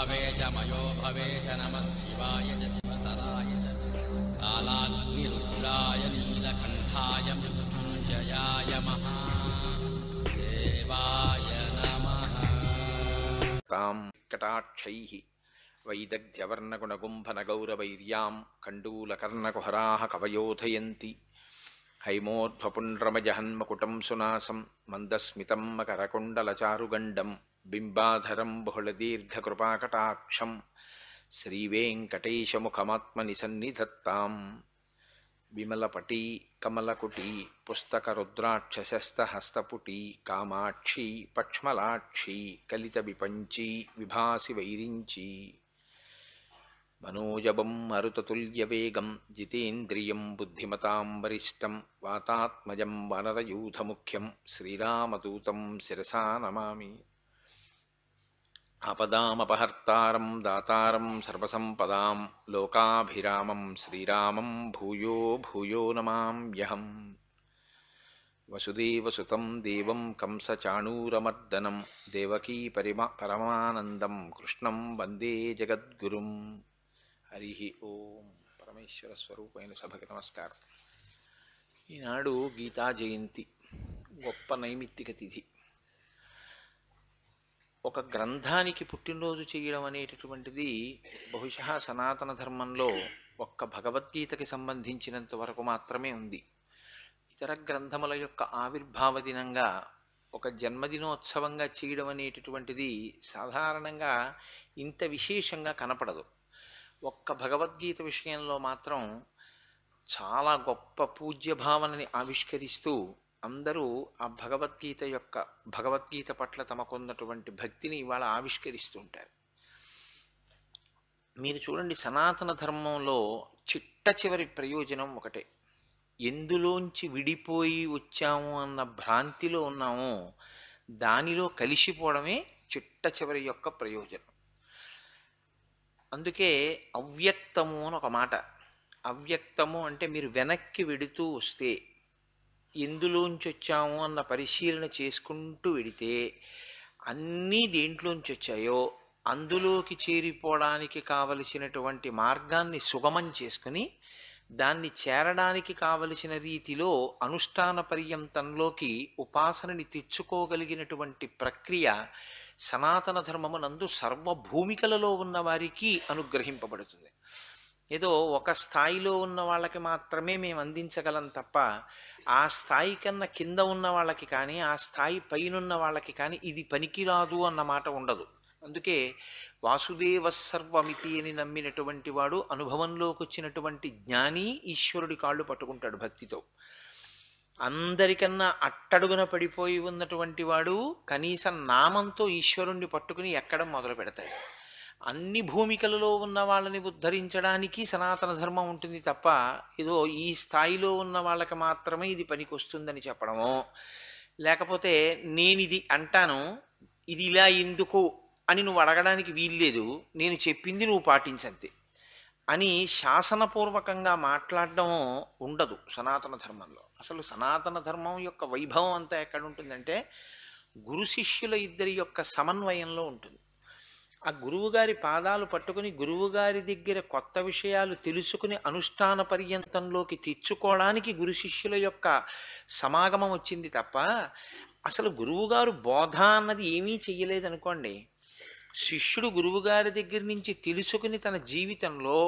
भवे च मयो भवे च नमः शिवाय च शिवतराय च कालाग्निरुद्राय नीलकण्ठाय मृत्युञ्जयाय महादेवाय नमः ताम् कटाक्षैः वैदग्ध्यवर्णगुणगुम्भनगौरवैर्याम् कण्डूलकर्णकुहराः कवयोधयन्ति हैमोध्वपुण्ड्रमजहन्मकुटं सुनासं मन्दस्मितं मकरकुण्डलचारुगण्डम् బింబాధరం బహుళదీర్ఘకృపాకటాక్షం శ్రీవేంకటేశముఖమాత్మనిసన్నిధత్తాం విమలపటీ కమలకుటీ పుస్తకరుద్రాక్షశస్తహస్తపుటీ కామాక్షీ పక్ష్మలాక్షీ విపంచీ విభాసి వైరించీ మనోజబం మరుతతుల్యవేగం జితేంద్రియం బుద్ధిమతాం వరిష్టం వాతాత్మజం వనరయూధముఖ్యం శ్రీరామదూతం శిరసా నమామి అపదామపహర్తారం దాతారం సర్వసంపదాం లోకాభిరామం శ్రీరామం భూయో భూయో నమామ్యహం వసుదేవసుతం దేవం కంసచాణూరమర్దనం దేవకీ పరిమా పరమానందం కృష్ణం వందే జగద్గురుం హరి ఓం పరమేశ్వర స్వరూపైన సభకి నమస్కారం ఈనాడు గీతా జయంతి గొప్ప నైమిత్తిక తిథి ఒక గ్రంథానికి పుట్టినరోజు చేయడం అనేటటువంటిది బహుశా సనాతన ధర్మంలో ఒక్క భగవద్గీతకి సంబంధించినంత వరకు మాత్రమే ఉంది ఇతర గ్రంథముల యొక్క ఆవిర్భావ దినంగా ఒక జన్మదినోత్సవంగా చేయడం అనేటటువంటిది సాధారణంగా ఇంత విశేషంగా కనపడదు ఒక్క భగవద్గీత విషయంలో మాత్రం చాలా గొప్ప పూజ్య భావనని ఆవిష్కరిస్తూ అందరూ ఆ భగవద్గీత యొక్క భగవద్గీత పట్ల తమకున్నటువంటి భక్తిని ఇవాళ ఆవిష్కరిస్తుంటారు మీరు చూడండి సనాతన ధర్మంలో చిట్ట చివరి ప్రయోజనం ఒకటే ఎందులోంచి విడిపోయి వచ్చాము అన్న భ్రాంతిలో ఉన్నామో దానిలో కలిసిపోవడమే చిట్ట చివరి యొక్క ప్రయోజనం అందుకే అవ్యక్తము అని ఒక మాట అవ్యక్తము అంటే మీరు వెనక్కి వెడుతూ వస్తే ఎందులోంచి వచ్చాము అన్న పరిశీలన చేసుకుంటూ వెడితే అన్నీ దేంట్లోంచి వచ్చాయో అందులోకి చేరిపోవడానికి కావలసినటువంటి మార్గాన్ని సుగమం చేసుకుని దాన్ని చేరడానికి కావలసిన రీతిలో అనుష్ఠాన పర్యంతంలోకి ఉపాసనని తెచ్చుకోగలిగినటువంటి ప్రక్రియ సనాతన ధర్మమునందు సర్వభూమికలలో ఉన్న వారికి అనుగ్రహింపబడుతుంది ఏదో ఒక స్థాయిలో ఉన్న వాళ్ళకి మాత్రమే మేము అందించగలం తప్ప ఆ స్థాయి కన్నా కింద ఉన్న వాళ్ళకి కానీ ఆ స్థాయి పైనున్న వాళ్ళకి కానీ ఇది పనికిరాదు అన్న మాట ఉండదు అందుకే వాసుదేవ సర్వమితి అని నమ్మినటువంటి వాడు అనుభవంలోకి వచ్చినటువంటి జ్ఞాని ఈశ్వరుడి కాళ్ళు పట్టుకుంటాడు భక్తితో అందరికన్నా అట్టడుగున పడిపోయి ఉన్నటువంటి వాడు కనీసం నామంతో ఈశ్వరుణ్ణి పట్టుకుని ఎక్కడం మొదలు పెడతాడు అన్ని భూమికలలో ఉన్న వాళ్ళని ఉద్ధరించడానికి సనాతన ధర్మం ఉంటుంది తప్ప ఏదో ఈ స్థాయిలో ఉన్న వాళ్ళకి మాత్రమే ఇది పనికొస్తుందని చెప్పడము లేకపోతే నేనిది అంటాను ఇది ఇలా ఎందుకు అని నువ్వు అడగడానికి వీల్లేదు నేను చెప్పింది నువ్వు పాటించంతే అని శాసనపూర్వకంగా మాట్లాడడం ఉండదు సనాతన ధర్మంలో అసలు సనాతన ధర్మం యొక్క వైభవం అంతా ఎక్కడ ఉంటుందంటే గురు శిష్యుల ఇద్దరి యొక్క సమన్వయంలో ఉంటుంది ఆ గురువుగారి పాదాలు పట్టుకుని గురువుగారి దగ్గర కొత్త విషయాలు తెలుసుకుని అనుష్ఠాన పర్యంతంలోకి తెచ్చుకోవడానికి గురు శిష్యుల యొక్క సమాగమం వచ్చింది తప్ప అసలు గురువుగారు బోధ అన్నది ఏమీ చెయ్యలేదనుకోండి శిష్యుడు గురువుగారి దగ్గర నుంచి తెలుసుకుని తన జీవితంలో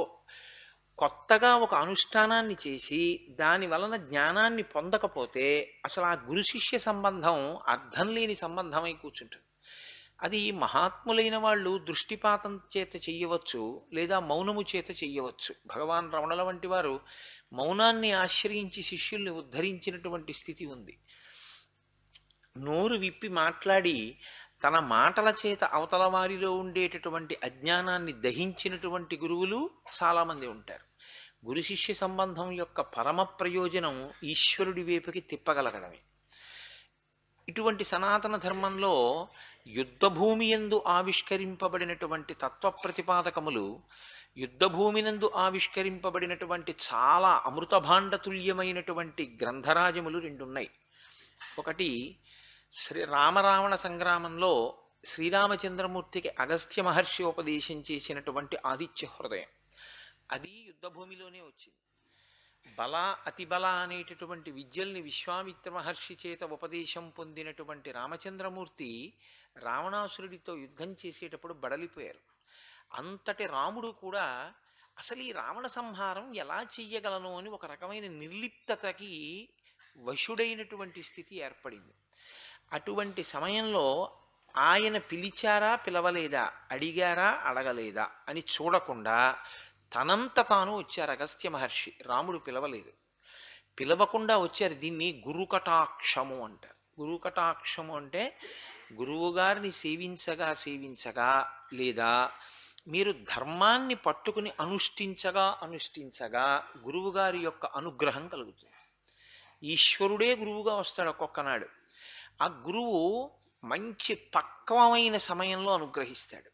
కొత్తగా ఒక అనుష్ఠానాన్ని చేసి దాని వలన జ్ఞానాన్ని పొందకపోతే అసలు ఆ గురు శిష్య సంబంధం అర్థం లేని సంబంధమై కూర్చుంటుంది అది మహాత్ములైన వాళ్ళు దృష్టిపాతం చేత చెయ్యవచ్చు లేదా మౌనము చేత చెయ్యవచ్చు భగవాన్ రమణల వంటి వారు మౌనాన్ని ఆశ్రయించి శిష్యుల్ని ఉద్ధరించినటువంటి స్థితి ఉంది నోరు విప్పి మాట్లాడి తన మాటల చేత అవతల వారిలో ఉండేటటువంటి అజ్ఞానాన్ని దహించినటువంటి గురువులు చాలామంది ఉంటారు గురు శిష్య సంబంధం యొక్క పరమ ప్రయోజనం ఈశ్వరుడి వైపుకి తిప్పగలగడమే ఇటువంటి సనాతన ధర్మంలో యుద్ధభూమి ఎందు ఆవిష్కరింపబడినటువంటి తత్వ ప్రతిపాదకములు నందు ఆవిష్కరింపబడినటువంటి చాలా అమృతభాండతుల్యమైనటువంటి గ్రంథరాజములు రెండున్నాయి ఒకటి శ్రీ రామరావణ సంగ్రామంలో శ్రీరామచంద్రమూర్తికి అగస్త్య మహర్షి ఉపదేశం చేసినటువంటి ఆదిత్య హృదయం అది యుద్ధభూమిలోనే వచ్చింది బల అతిబల అనేటటువంటి విద్యల్ని విశ్వామిత్ర మహర్షి చేత ఉపదేశం పొందినటువంటి రామచంద్రమూర్తి రావణాసురుడితో యుద్ధం చేసేటప్పుడు బడలిపోయారు అంతటి రాముడు కూడా అసలు ఈ రావణ సంహారం ఎలా చెయ్యగలను అని ఒక రకమైన నిర్లిప్తతకి వశుడైనటువంటి స్థితి ఏర్పడింది అటువంటి సమయంలో ఆయన పిలిచారా పిలవలేదా అడిగారా అడగలేదా అని చూడకుండా తనంత తాను వచ్చారు అగస్త్య మహర్షి రాముడు పిలవలేదు పిలవకుండా వచ్చారు దీన్ని గురుకటాక్షము అంటారు గురుకటాక్షము అంటే గురువు గారిని సేవించగా సేవించగా లేదా మీరు ధర్మాన్ని పట్టుకుని అనుష్ఠించగా అనుష్ఠించగా గురువుగారి యొక్క అనుగ్రహం కలుగుతుంది ఈశ్వరుడే గురువుగా వస్తాడు ఒక్కొక్కనాడు ఆ గురువు మంచి పక్వమైన సమయంలో అనుగ్రహిస్తాడు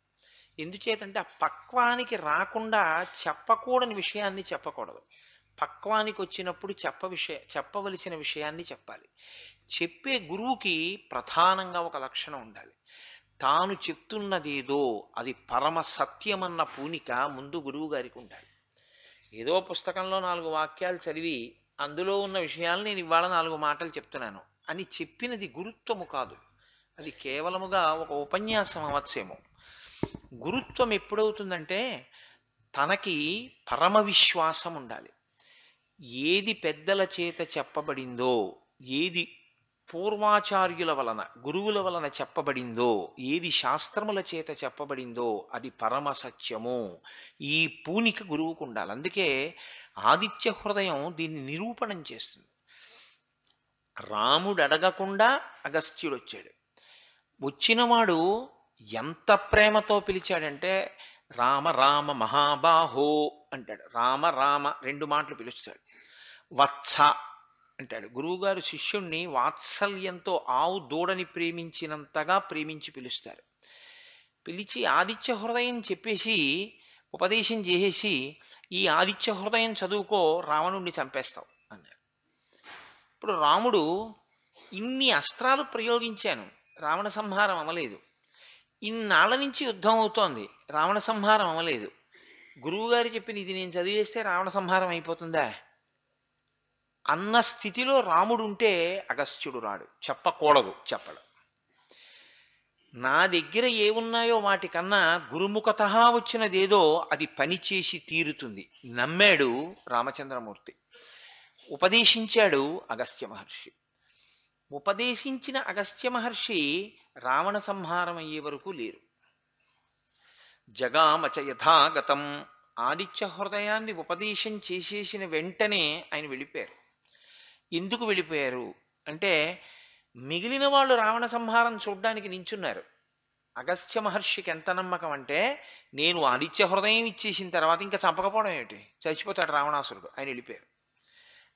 ఎందుచేతంటే ఆ పక్వానికి రాకుండా చెప్పకూడని విషయాన్ని చెప్పకూడదు పక్వానికి వచ్చినప్పుడు చెప్ప విషయ చెప్పవలసిన విషయాన్ని చెప్పాలి చెప్పే గురువుకి ప్రధానంగా ఒక లక్షణం ఉండాలి తాను చెప్తున్నదేదో అది పరమ సత్యమన్న పూనిక ముందు గురువు గారికి ఉండాలి ఏదో పుస్తకంలో నాలుగు వాక్యాలు చదివి అందులో ఉన్న విషయాలు నేను ఇవాళ నాలుగు మాటలు చెప్తున్నాను అని చెప్పినది గురుత్వము కాదు అది కేవలముగా ఒక ఉపన్యాసం అవత్సేమో గురుత్వం ఎప్పుడవుతుందంటే తనకి పరమ విశ్వాసం ఉండాలి ఏది పెద్దల చేత చెప్పబడిందో ఏది పూర్వాచార్యుల వలన గురువుల వలన చెప్పబడిందో ఏది శాస్త్రముల చేత చెప్పబడిందో అది పరమ సత్యము ఈ పూనిక గురువుకు ఉండాలి అందుకే ఆదిత్య హృదయం దీన్ని నిరూపణం చేస్తుంది రాముడు అడగకుండా అగస్త్యుడు వచ్చాడు వచ్చినవాడు ఎంత ప్రేమతో పిలిచాడంటే రామ రామ మహాబాహో అంటాడు రామ రామ రెండు మాటలు పిలుస్తాడు వత్స అంటాడు గురువుగారు శిష్యుణ్ణి వాత్సల్యంతో ఆవు దూడని ప్రేమించినంతగా ప్రేమించి పిలుస్తారు పిలిచి ఆదిత్య హృదయం చెప్పేసి ఉపదేశం చేసేసి ఈ ఆదిత్య హృదయం చదువుకో రావణుణ్ణి చంపేస్తావు అన్నాడు ఇప్పుడు రాముడు ఇన్ని అస్త్రాలు ప్రయోగించాను రావణ సంహారం అవ్వలేదు ఇన్నాళ్ళ నుంచి యుద్ధం అవుతోంది రావణ సంహారం అవ్వలేదు గురువుగారు చెప్పిన ఇది నేను చదివేస్తే రావణ సంహారం అయిపోతుందా అన్న స్థితిలో రాముడు ఉంటే అగస్త్యుడు రాడు చెప్పకూడదు చెప్పడు నా దగ్గర ఏమున్నాయో వాటికన్నా గురుముఖత వచ్చినదేదో అది పనిచేసి తీరుతుంది నమ్మాడు రామచంద్రమూర్తి ఉపదేశించాడు అగస్త్య మహర్షి ఉపదేశించిన అగస్త్య మహర్షి రావణ సంహారం అయ్యే వరకు లేరు జగామచ యథాగతం ఆదిత్య హృదయాన్ని ఉపదేశం చేసేసిన వెంటనే ఆయన వెళ్ళిపోయారు ఎందుకు వెళ్ళిపోయారు అంటే మిగిలిన వాళ్ళు రావణ సంహారం చూడడానికి నించున్నారు అగస్త్య మహర్షికి ఎంత నమ్మకం అంటే నేను ఆదిత్య హృదయం ఇచ్చేసిన తర్వాత ఇంకా చంపకపోవడం ఏమిటి చచ్చిపోతాడు రావణాసురుడు ఆయన వెళ్ళిపోయారు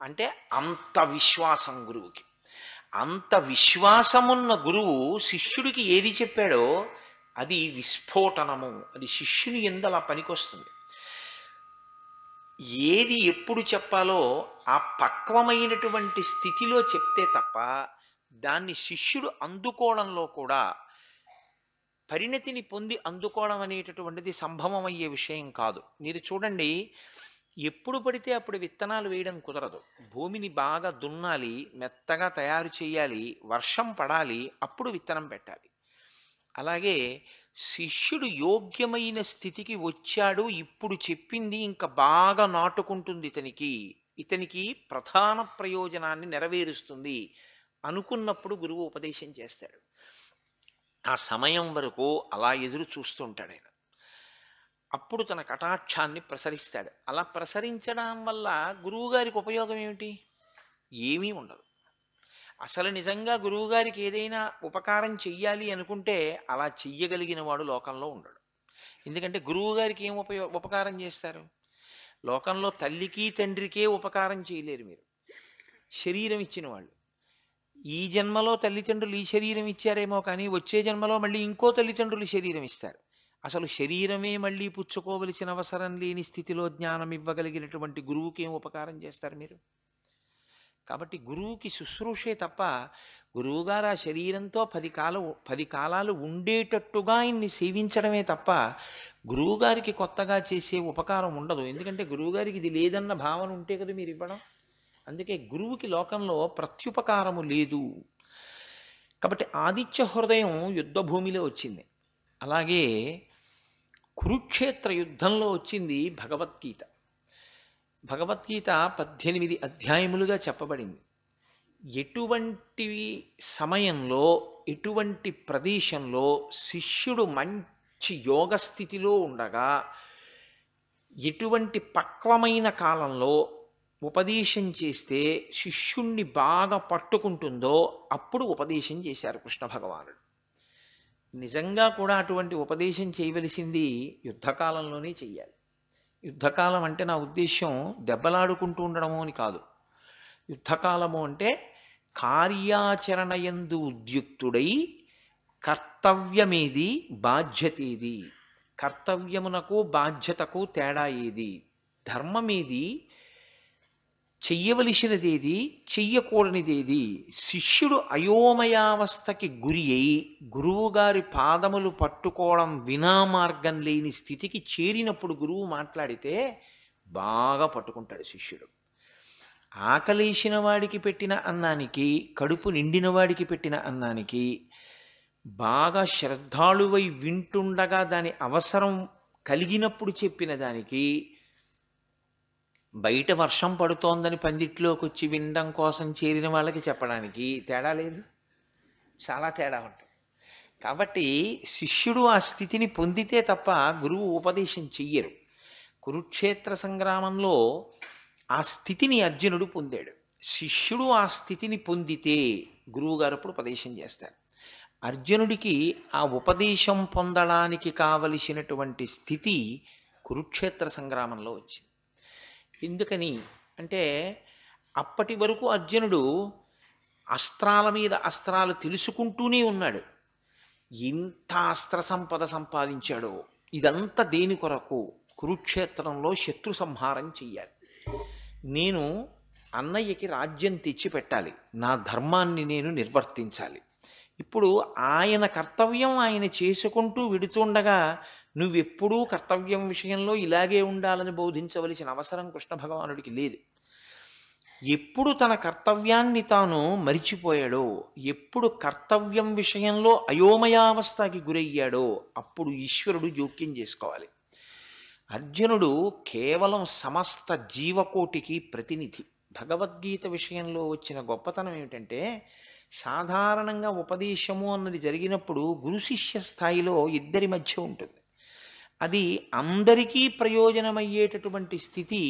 అంటే అంత విశ్వాసం గురువుకి అంత విశ్వాసమున్న గురువు శిష్యుడికి ఏది చెప్పాడో అది విస్ఫోటనము అది శిష్యుని ఎందలా పనికొస్తుంది ఏది ఎప్పుడు చెప్పాలో ఆ పక్వమైనటువంటి స్థితిలో చెప్తే తప్ప దాన్ని శిష్యుడు అందుకోవడంలో కూడా పరిణతిని పొంది అందుకోవడం అనేటటువంటిది సంభవమయ్యే విషయం కాదు మీరు చూడండి ఎప్పుడు పడితే అప్పుడు విత్తనాలు వేయడం కుదరదు భూమిని బాగా దున్నాలి మెత్తగా తయారు చేయాలి వర్షం పడాలి అప్పుడు విత్తనం పెట్టాలి అలాగే శిష్యుడు యోగ్యమైన స్థితికి వచ్చాడు ఇప్పుడు చెప్పింది ఇంకా బాగా నాటుకుంటుంది ఇతనికి ఇతనికి ప్రధాన ప్రయోజనాన్ని నెరవేరుస్తుంది అనుకున్నప్పుడు గురువు ఉపదేశం చేస్తాడు ఆ సమయం వరకు అలా ఎదురు చూస్తుంటాడు ఆయన అప్పుడు తన కటాక్షాన్ని ప్రసరిస్తాడు అలా ప్రసరించడం వల్ల గురువుగారికి ఉపయోగం ఏమిటి ఏమీ ఉండదు అసలు నిజంగా గురువుగారికి ఏదైనా ఉపకారం చెయ్యాలి అనుకుంటే అలా చెయ్యగలిగిన వాడు లోకంలో ఉండడు ఎందుకంటే గురువుగారికి ఏం ఉపయో ఉపకారం చేస్తారు లోకంలో తల్లికి తండ్రికే ఉపకారం చేయలేరు మీరు శరీరం ఇచ్చిన వాళ్ళు ఈ జన్మలో తల్లిదండ్రులు ఈ శరీరం ఇచ్చారేమో కానీ వచ్చే జన్మలో మళ్ళీ ఇంకో తల్లిదండ్రులు శరీరం ఇస్తారు అసలు శరీరమే మళ్ళీ పుచ్చుకోవలసిన అవసరం లేని స్థితిలో జ్ఞానం ఇవ్వగలిగినటువంటి గురువుకి ఏం ఉపకారం చేస్తారు మీరు కాబట్టి గురువుకి శుశ్రూషే తప్ప గురువుగారు ఆ శరీరంతో పది కాల పది కాలాలు ఉండేటట్టుగా ఆయన్ని సేవించడమే తప్ప గురువుగారికి కొత్తగా చేసే ఉపకారం ఉండదు ఎందుకంటే గురువుగారికి ఇది లేదన్న భావన ఉంటే కదా మీరు ఇవ్వడం అందుకే గురువుకి లోకంలో ప్రత్యుపకారము లేదు కాబట్టి ఆదిత్య హృదయం భూమిలో వచ్చింది అలాగే కురుక్షేత్ర యుద్ధంలో వచ్చింది భగవద్గీత భగవద్గీత పద్దెనిమిది అధ్యాయములుగా చెప్పబడింది ఎటువంటి సమయంలో ఎటువంటి ప్రదేశంలో శిష్యుడు మంచి యోగ స్థితిలో ఉండగా ఎటువంటి పక్వమైన కాలంలో ఉపదేశం చేస్తే శిష్యుణ్ణి బాగా పట్టుకుంటుందో అప్పుడు ఉపదేశం చేశారు కృష్ణ భగవానుడు నిజంగా కూడా అటువంటి ఉపదేశం చేయవలసింది యుద్ధకాలంలోనే చెయ్యాలి యుద్ధకాలం అంటే నా ఉద్దేశ్యం దెబ్బలాడుకుంటూ ఉండడము అని కాదు యుద్ధకాలము అంటే కార్యాచరణ ఎందు ఉద్యుక్తుడై కర్తవ్యమేది బాధ్యతేది కర్తవ్యమునకు బాధ్యతకు తేడా ఏది ధర్మమేది చెయ్యవలసినదేది చెయ్యకూడనిదేది శిష్యుడు అయోమయావస్థకి గురి అయి గురువుగారి పాదములు పట్టుకోవడం వినా మార్గం లేని స్థితికి చేరినప్పుడు గురువు మాట్లాడితే బాగా పట్టుకుంటాడు శిష్యుడు ఆకలేసిన వాడికి పెట్టిన అన్నానికి కడుపు నిండిన వాడికి పెట్టిన అన్నానికి బాగా శ్రద్ధాళువై వింటుండగా దాని అవసరం కలిగినప్పుడు చెప్పిన దానికి బయట వర్షం పడుతోందని పందిట్లోకి వచ్చి వినడం కోసం చేరిన వాళ్ళకి చెప్పడానికి తేడా లేదు చాలా తేడా ఉంటుంది కాబట్టి శిష్యుడు ఆ స్థితిని పొందితే తప్ప గురువు ఉపదేశం చెయ్యరు కురుక్షేత్ర సంగ్రామంలో ఆ స్థితిని అర్జునుడు పొందాడు శిష్యుడు ఆ స్థితిని పొందితే గురువు గారు అప్పుడు ఉపదేశం చేస్తారు అర్జునుడికి ఆ ఉపదేశం పొందడానికి కావలసినటువంటి స్థితి కురుక్షేత్ర సంగ్రామంలో వచ్చింది ఎందుకని అంటే అప్పటి వరకు అర్జునుడు అస్త్రాల మీద అస్త్రాలు తెలుసుకుంటూనే ఉన్నాడు ఎంత అస్త్ర సంపద సంపాదించాడో ఇదంతా దేని కొరకు కురుక్షేత్రంలో శత్రు సంహారం చెయ్యాలి నేను అన్నయ్యకి రాజ్యం తెచ్చి పెట్టాలి నా ధర్మాన్ని నేను నిర్వర్తించాలి ఇప్పుడు ఆయన కర్తవ్యం ఆయన చేసుకుంటూ విడుతుండగా నువ్వెప్పుడూ కర్తవ్యం విషయంలో ఇలాగే ఉండాలని బోధించవలసిన అవసరం కృష్ణ భగవానుడికి లేదు ఎప్పుడు తన కర్తవ్యాన్ని తాను మరిచిపోయాడో ఎప్పుడు కర్తవ్యం విషయంలో అయోమయావస్థకి గురయ్యాడో అప్పుడు ఈశ్వరుడు జోక్యం చేసుకోవాలి అర్జునుడు కేవలం సమస్త జీవకోటికి ప్రతినిధి భగవద్గీత విషయంలో వచ్చిన గొప్పతనం ఏమిటంటే సాధారణంగా ఉపదేశము అన్నది జరిగినప్పుడు గురు శిష్య స్థాయిలో ఇద్దరి మధ్య ఉంటుంది అది అందరికీ ప్రయోజనమయ్యేటటువంటి స్థితి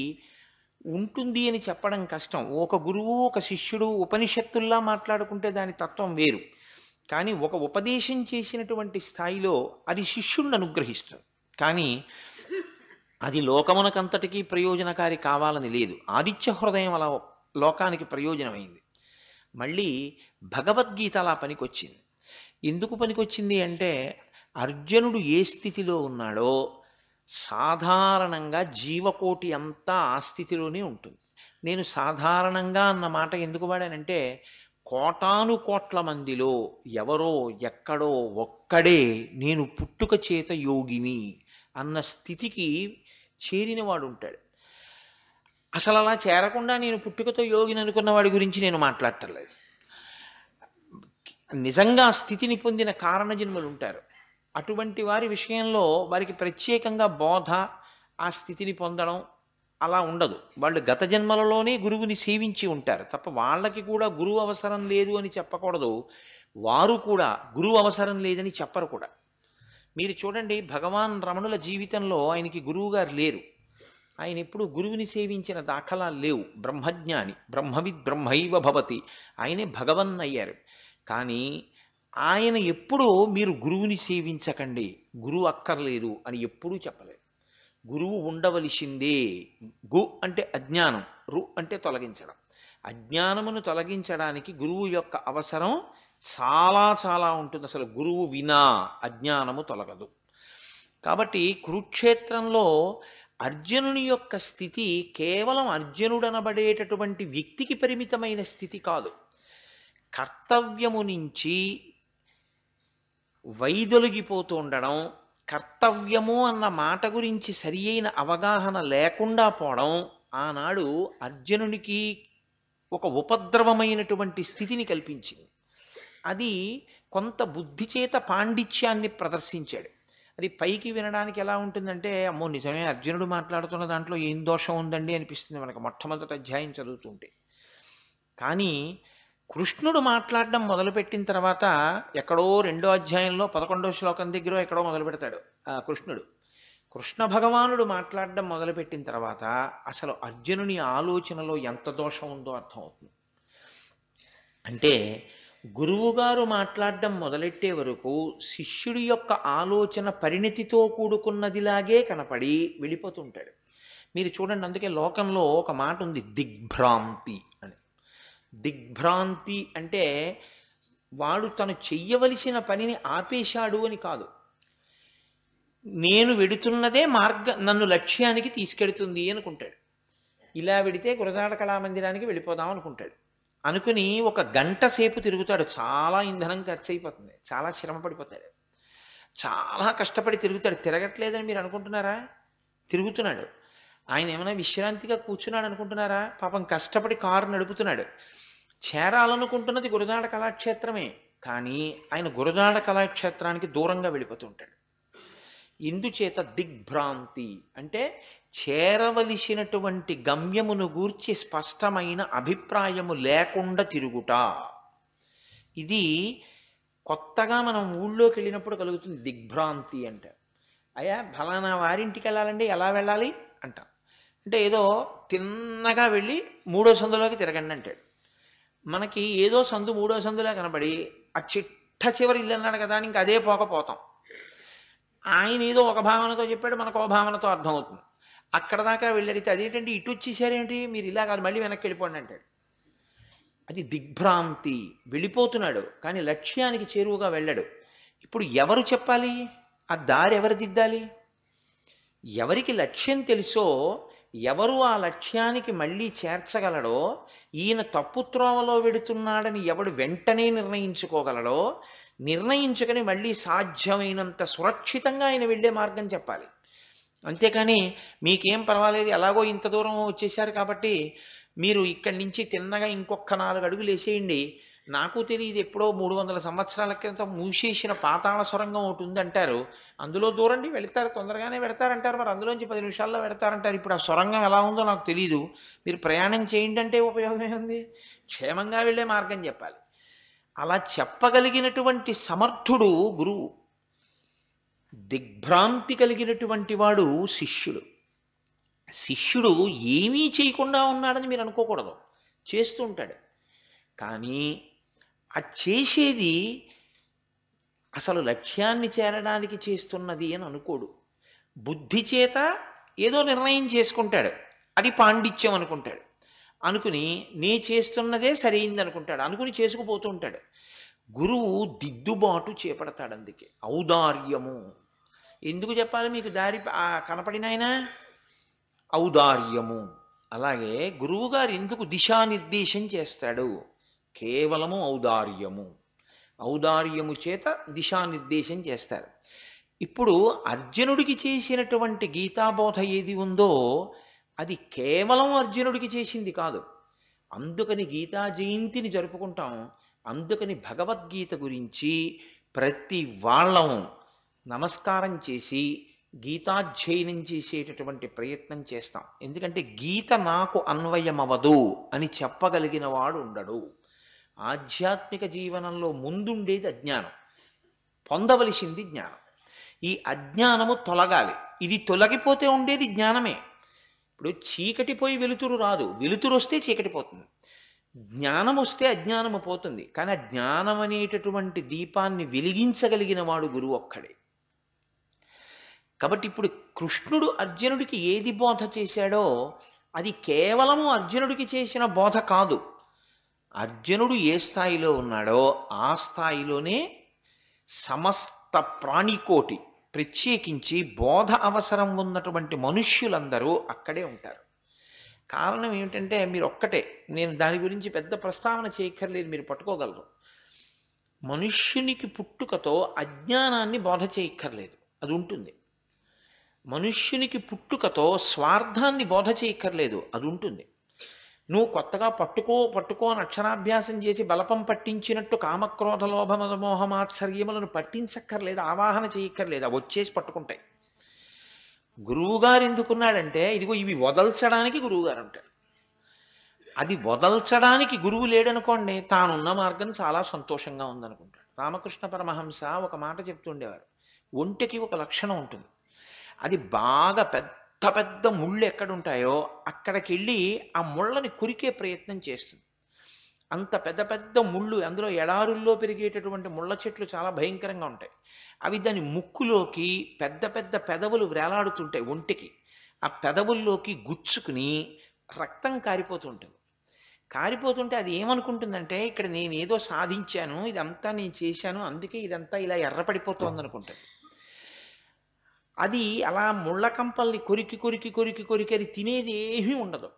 ఉంటుంది అని చెప్పడం కష్టం ఒక గురువు ఒక శిష్యుడు ఉపనిషత్తుల్లా మాట్లాడుకుంటే దాని తత్వం వేరు కానీ ఒక ఉపదేశం చేసినటువంటి స్థాయిలో అది శిష్యుణ్ణి అనుగ్రహిస్తుంది కానీ అది లోకమునకంతటికీ ప్రయోజనకారి కావాలని లేదు ఆదిత్య హృదయం అలా లోకానికి ప్రయోజనమైంది మళ్ళీ భగవద్గీత అలా పనికొచ్చింది ఎందుకు పనికొచ్చింది అంటే అర్జునుడు ఏ స్థితిలో ఉన్నాడో సాధారణంగా జీవకోటి అంతా ఆ స్థితిలోనే ఉంటుంది నేను సాధారణంగా అన్న మాట ఎందుకు వాడానంటే కోటాను కోట్ల మందిలో ఎవరో ఎక్కడో ఒక్కడే నేను పుట్టుక చేత యోగిని అన్న స్థితికి చేరినవాడు ఉంటాడు అసలు అలా చేరకుండా నేను పుట్టుకతో యోగిని అనుకున్న వాడి గురించి నేను మాట్లాడటం లేదు నిజంగా స్థితిని పొందిన కారణజన్మలు ఉంటారు అటువంటి వారి విషయంలో వారికి ప్రత్యేకంగా బోధ ఆ స్థితిని పొందడం అలా ఉండదు వాళ్ళు గత జన్మలలోనే గురువుని సేవించి ఉంటారు తప్ప వాళ్ళకి కూడా గురువు అవసరం లేదు అని చెప్పకూడదు వారు కూడా గురువు అవసరం లేదని చెప్పరు కూడా మీరు చూడండి భగవాన్ రమణుల జీవితంలో ఆయనకి గురువుగారు లేరు ఆయన ఎప్పుడు గురువుని సేవించిన దాఖలా లేవు బ్రహ్మజ్ఞాని బ్రహ్మవిద్ బ్రహ్మైవ భవతి ఆయనే భగవన్ అయ్యారు కానీ ఆయన ఎప్పుడూ మీరు గురువుని సేవించకండి గురువు అక్కర్లేదు అని ఎప్పుడూ చెప్పలేదు గురువు ఉండవలసిందే గు అంటే అజ్ఞానం రు అంటే తొలగించడం అజ్ఞానమును తొలగించడానికి గురువు యొక్క అవసరం చాలా చాలా ఉంటుంది అసలు గురువు వినా అజ్ఞానము తొలగదు కాబట్టి కురుక్షేత్రంలో అర్జునుని యొక్క స్థితి కేవలం అర్జునుడనబడేటటువంటి వ్యక్తికి పరిమితమైన స్థితి కాదు కర్తవ్యము నుంచి వైదొలిగిపోతూ ఉండడం కర్తవ్యము అన్న మాట గురించి సరి అయిన అవగాహన లేకుండా పోవడం ఆనాడు అర్జునునికి ఒక ఉపద్రవమైనటువంటి స్థితిని కల్పించింది అది కొంత బుద్ధి చేత పాండిత్యాన్ని ప్రదర్శించాడు అది పైకి వినడానికి ఎలా ఉంటుందంటే అమ్మో నిజమే అర్జునుడు మాట్లాడుతున్న దాంట్లో ఏం దోషం ఉందండి అనిపిస్తుంది మనకు మొట్టమొదటి అధ్యాయం చదువుతుంటే కానీ కృష్ణుడు మాట్లాడడం మొదలుపెట్టిన తర్వాత ఎక్కడో రెండో అధ్యాయంలో పదకొండో శ్లోకం దగ్గర ఎక్కడో మొదలు పెడతాడు ఆ కృష్ణుడు కృష్ణ భగవానుడు మాట్లాడడం మొదలుపెట్టిన తర్వాత అసలు అర్జునుని ఆలోచనలో ఎంత దోషం ఉందో అర్థమవుతుంది అంటే గురువుగారు మాట్లాడడం మొదలెట్టే వరకు శిష్యుడి యొక్క ఆలోచన పరిణితితో కూడుకున్నదిలాగే కనపడి వెళ్ళిపోతుంటాడు మీరు చూడండి అందుకే లోకంలో ఒక మాట ఉంది దిగ్భ్రాంతి అని దిగ్భ్రాంతి అంటే వాడు తను చెయ్యవలసిన పనిని ఆపేశాడు అని కాదు నేను వెడుతున్నదే మార్గ నన్ను లక్ష్యానికి తీసుకెడుతుంది అనుకుంటాడు ఇలా వెడితే గురజాడ కళామందిరానికి వెళ్ళిపోదాం అనుకుంటాడు అనుకుని ఒక గంట సేపు తిరుగుతాడు చాలా ఇంధనం ఖర్చు అయిపోతుంది చాలా శ్రమ పడిపోతాడు చాలా కష్టపడి తిరుగుతాడు తిరగట్లేదని మీరు అనుకుంటున్నారా తిరుగుతున్నాడు ఆయన ఏమైనా విశ్రాంతిగా కూర్చున్నాడు అనుకుంటున్నారా పాపం కష్టపడి కారు నడుపుతున్నాడు చేరాలనుకుంటున్నది గురుజాడ కళాక్షేత్రమే కానీ ఆయన గురుజాడ కళాక్షేత్రానికి దూరంగా వెళ్ళిపోతుంటాడు ఇందుచేత దిగ్భ్రాంతి అంటే చేరవలసినటువంటి గమ్యమును గూర్చి స్పష్టమైన అభిప్రాయము లేకుండా తిరుగుట ఇది కొత్తగా మనం ఊళ్ళోకి వెళ్ళినప్పుడు కలుగుతుంది దిగ్భ్రాంతి అంట అయ్యా ఫలానా వారింటికి వెళ్ళాలండి ఎలా వెళ్ళాలి అంట అంటే ఏదో తిన్నగా వెళ్ళి మూడో సందులోకి తిరగండి అంటాడు మనకి ఏదో సందు మూడో సందులా కనబడి ఆ చిట్ట చివరి ఇల్లు అన్నాడు కదా ఇంక అదే పోకపోతాం ఆయన ఏదో ఒక భావనతో చెప్పాడు మనకు ఒక భావనతో అర్థమవుతుంది అక్కడ దాకా వెళ్ళడితే అదేంటంటే ఇటు వచ్చేసారేంటి మీరు ఇలా కాదు మళ్ళీ వెనక్కి వెళ్ళిపోండి అంటాడు అది దిగ్భ్రాంతి వెళ్ళిపోతున్నాడు కానీ లక్ష్యానికి చేరువుగా వెళ్ళడు ఇప్పుడు ఎవరు చెప్పాలి ఆ దారి ఎవరు దిద్దాలి ఎవరికి లక్ష్యం తెలుసో ఎవరు ఆ లక్ష్యానికి మళ్ళీ చేర్చగలడో ఈయన తప్పు త్రోమలో వెడుతున్నాడని ఎవడు వెంటనే నిర్ణయించుకోగలడో నిర్ణయించుకొని మళ్ళీ సాధ్యమైనంత సురక్షితంగా ఆయన వెళ్ళే మార్గం చెప్పాలి అంతేకాని మీకేం పర్వాలేదు ఎలాగో ఇంత దూరం వచ్చేసారు కాబట్టి మీరు ఇక్కడి నుంచి తిన్నగా ఇంకొక నాలుగు అడుగులు వేసేయండి నాకు తెలియదు ఎప్పుడో మూడు వందల సంవత్సరాల క్రితం మూసేసిన పాతాళ సొరంగం ఒకటి ఉందంటారు అందులో దూరండి వెళతారు తొందరగానే పెడతారంటారు మరి అందులోంచి పది నిమిషాల్లో పెడతారంటారు ఇప్పుడు ఆ సొరంగం ఎలా ఉందో నాకు తెలియదు మీరు ప్రయాణం చేయండి అంటే ఉపయోగమే ఉంది క్షేమంగా వెళ్ళే మార్గం చెప్పాలి అలా చెప్పగలిగినటువంటి సమర్థుడు గురువు దిగ్భ్రాంతి కలిగినటువంటి వాడు శిష్యుడు శిష్యుడు ఏమీ చేయకుండా ఉన్నాడని మీరు అనుకోకూడదు చేస్తూ ఉంటాడు కానీ ఆ చేసేది అసలు లక్ష్యాన్ని చేరడానికి చేస్తున్నది అని అనుకోడు బుద్ధి చేత ఏదో నిర్ణయం చేసుకుంటాడు అది పాండిత్యం అనుకుంటాడు అనుకుని నే చేస్తున్నదే సరైంది అనుకుంటాడు అనుకుని చేసుకుపోతూ ఉంటాడు గురువు దిద్దుబాటు చేపడతాడు అందుకే ఔదార్యము ఎందుకు చెప్పాలి మీకు దారి కనపడినాయనా ఔదార్యము అలాగే గురువుగారు ఎందుకు దిశానిర్దేశం చేస్తాడు కేవలము ఔదార్యము ఔదార్యము చేత దిశానిర్దేశం చేస్తారు ఇప్పుడు అర్జునుడికి చేసినటువంటి గీతాబోధ ఏది ఉందో అది కేవలం అర్జునుడికి చేసింది కాదు అందుకని గీతా జయంతిని జరుపుకుంటాం అందుకని భగవద్గీత గురించి ప్రతి వాళ్ళం నమస్కారం చేసి గీతాధ్యయనం చేసేటటువంటి ప్రయత్నం చేస్తాం ఎందుకంటే గీత నాకు అన్వయమవదు అని చెప్పగలిగిన వాడు ఉండడు ఆధ్యాత్మిక జీవనంలో ముందుండేది అజ్ఞానం పొందవలసింది జ్ఞానం ఈ అజ్ఞానము తొలగాలి ఇది తొలగిపోతే ఉండేది జ్ఞానమే ఇప్పుడు చీకటి పోయి వెలుతురు రాదు వెలుతురు వస్తే చీకటి పోతుంది జ్ఞానం వస్తే అజ్ఞానము పోతుంది కానీ జ్ఞానం అనేటటువంటి దీపాన్ని వెలిగించగలిగిన వాడు గురువు ఒక్కడే కాబట్టి ఇప్పుడు కృష్ణుడు అర్జునుడికి ఏది బోధ చేశాడో అది కేవలము అర్జునుడికి చేసిన బోధ కాదు అర్జునుడు ఏ స్థాయిలో ఉన్నాడో ఆ స్థాయిలోనే సమస్త ప్రాణికోటి ప్రత్యేకించి బోధ అవసరం ఉన్నటువంటి మనుష్యులందరూ అక్కడే ఉంటారు కారణం ఏమిటంటే మీరు ఒక్కటే నేను దాని గురించి పెద్ద ప్రస్తావన చేయక్కర్లేదు మీరు పట్టుకోగలరు మనుష్యునికి పుట్టుకతో అజ్ఞానాన్ని బోధ చేయక్కర్లేదు అది ఉంటుంది మనుష్యునికి పుట్టుకతో స్వార్థాన్ని బోధ చేయక్కర్లేదు అది ఉంటుంది నువ్వు కొత్తగా పట్టుకో పట్టుకో అని అక్షరాభ్యాసం చేసి బలపం పట్టించినట్టు కామక్రోధ లోభ లోభమదమోహమాత్సర్యములను పట్టించక్కర్లేదు ఆవాహన చేయక్కర్లేదు అవి వచ్చేసి పట్టుకుంటాయి గురువుగారు ఎందుకున్నాడంటే ఇదిగో ఇవి వదల్చడానికి గురువుగారు అంటాడు అది వదల్చడానికి గురువు లేడనుకోండి తానున్న మార్గం చాలా సంతోషంగా ఉందనుకుంటాడు రామకృష్ణ పరమహంస ఒక మాట చెప్తుండేవారు ఒంటికి ఒక లక్షణం ఉంటుంది అది బాగా పెద్ద ఎంత పెద్ద ముళ్ళు ఎక్కడుంటాయో అక్కడికి వెళ్ళి ఆ ముళ్ళని కొరికే ప్రయత్నం చేస్తుంది అంత పెద్ద పెద్ద ముళ్ళు అందులో ఎడారుల్లో పెరిగేటటువంటి ముళ్ళ చెట్లు చాలా భయంకరంగా ఉంటాయి అవి దాని ముక్కులోకి పెద్ద పెద్ద పెదవులు వేలాడుతుంటాయి ఒంటికి ఆ పెదవుల్లోకి గుచ్చుకుని రక్తం కారిపోతుంటుంది కారిపోతుంటే అది ఏమనుకుంటుందంటే ఇక్కడ నేను ఏదో సాధించాను ఇదంతా నేను చేశాను అందుకే ఇదంతా ఇలా ఎర్రపడిపోతుంది అనుకుంటుంది అది అలా ముళ్ళకంపల్ని కొరికి కొరికి కొరికి కొరికి అది తినేది ఏమీ ఉండదు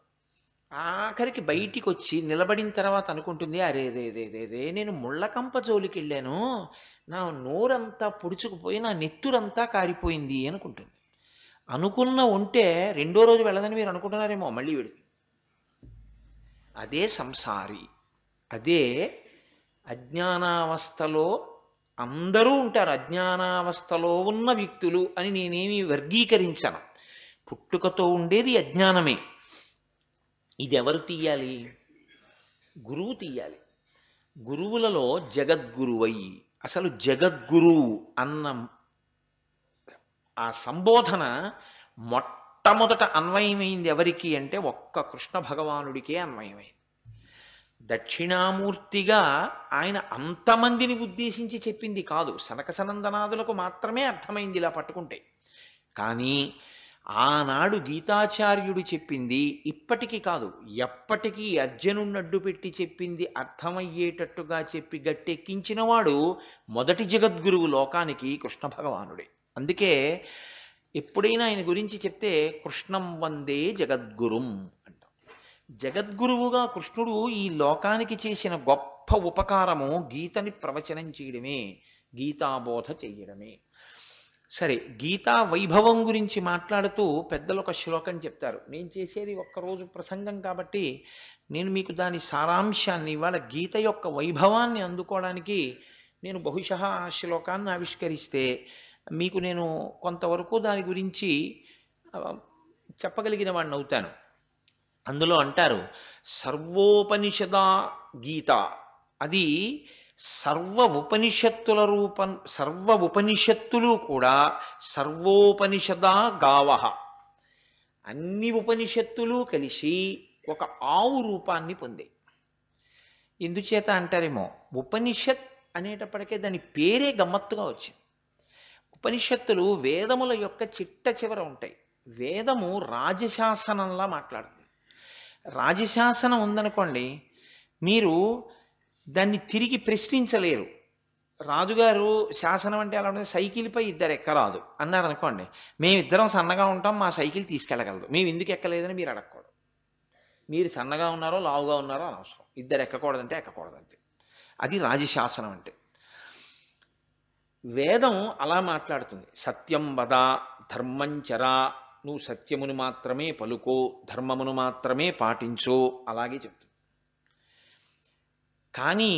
ఆఖరికి బయటికి వచ్చి నిలబడిన తర్వాత అనుకుంటుంది అరేదేదేదేదే నేను ముళ్ళకంప జోలికి వెళ్ళాను నా నోరంతా పుడుచుకుపోయి నా నెత్తురంతా కారిపోయింది అనుకుంటుంది అనుకున్న ఉంటే రెండో రోజు వెళ్ళదని మీరు అనుకుంటున్నారేమో మళ్ళీ విడుతుంది అదే సంసారి అదే అజ్ఞానావస్థలో అందరూ ఉంటారు అజ్ఞానావస్థలో ఉన్న వ్యక్తులు అని నేనేమి వర్గీకరించను పుట్టుకతో ఉండేది అజ్ఞానమే ఇది ఎవరు తీయాలి గురువు తీయాలి గురువులలో జగద్గురువై అసలు జగద్గురు అన్న ఆ సంబోధన మొట్టమొదట అన్వయమైంది ఎవరికి అంటే ఒక్క కృష్ణ భగవానుడికే అన్వయమైంది దక్షిణామూర్తిగా ఆయన అంతమందిని ఉద్దేశించి చెప్పింది కాదు సనక సనందనాదులకు మాత్రమే అర్థమైంది ఇలా పట్టుకుంటే కానీ ఆనాడు గీతాచార్యుడు చెప్పింది ఇప్పటికీ కాదు ఎప్పటికీ అర్జునుడిని అడ్డుపెట్టి చెప్పింది అర్థమయ్యేటట్టుగా చెప్పి గట్టెక్కించిన వాడు మొదటి జగద్గురువు లోకానికి కృష్ణ భగవానుడే అందుకే ఎప్పుడైనా ఆయన గురించి చెప్తే కృష్ణం వందే జగద్గురుం జగద్గురువుగా కృష్ణుడు ఈ లోకానికి చేసిన గొప్ప ఉపకారము గీతని ప్రవచనం చేయడమే గీతాబోధ చేయడమే సరే గీతా వైభవం గురించి మాట్లాడుతూ పెద్దలు ఒక శ్లోకం చెప్తారు నేను చేసేది ఒక్కరోజు ప్రసంగం కాబట్టి నేను మీకు దాని సారాంశాన్ని ఇవాళ గీత యొక్క వైభవాన్ని అందుకోవడానికి నేను బహుశ ఆ శ్లోకాన్ని ఆవిష్కరిస్తే మీకు నేను కొంతవరకు దాని గురించి చెప్పగలిగిన వాడిని అవుతాను అందులో అంటారు సర్వోపనిషద గీత అది సర్వ ఉపనిషత్తుల రూపం సర్వ ఉపనిషత్తులు కూడా సర్వోపనిషద గావ అన్ని ఉపనిషత్తులు కలిసి ఒక ఆవు రూపాన్ని పొంది ఎందుచేత అంటారేమో ఉపనిషత్ అనేటప్పటికే దాని పేరే గమ్మత్తుగా వచ్చింది ఉపనిషత్తులు వేదముల యొక్క చిట్ట చివర ఉంటాయి వేదము రాజశాసనంలా మాట్లాడుతుంది రాజశాసనం ఉందనుకోండి మీరు దాన్ని తిరిగి ప్రశ్నించలేరు రాజుగారు శాసనం అంటే అలా ఉంటుంది సైకిల్పై ఇద్దరు ఎక్కరాదు అన్నారు అనుకోండి మేమిద్దరం సన్నగా ఉంటాం మా సైకిల్ తీసుకెళ్ళగలదు మేము ఎందుకు ఎక్కలేదని మీరు అడగకూడదు మీరు సన్నగా ఉన్నారో లావుగా ఉన్నారో అనవసరం ఇద్దరు ఎక్కకూడదంటే ఎక్కకూడదు అంతే అది రాజశాసనం అంటే వేదం అలా మాట్లాడుతుంది సత్యం వద ధర్మంచర నువ్వు సత్యమును మాత్రమే పలుకో ధర్మమును మాత్రమే పాటించో అలాగే చెప్తుంది కానీ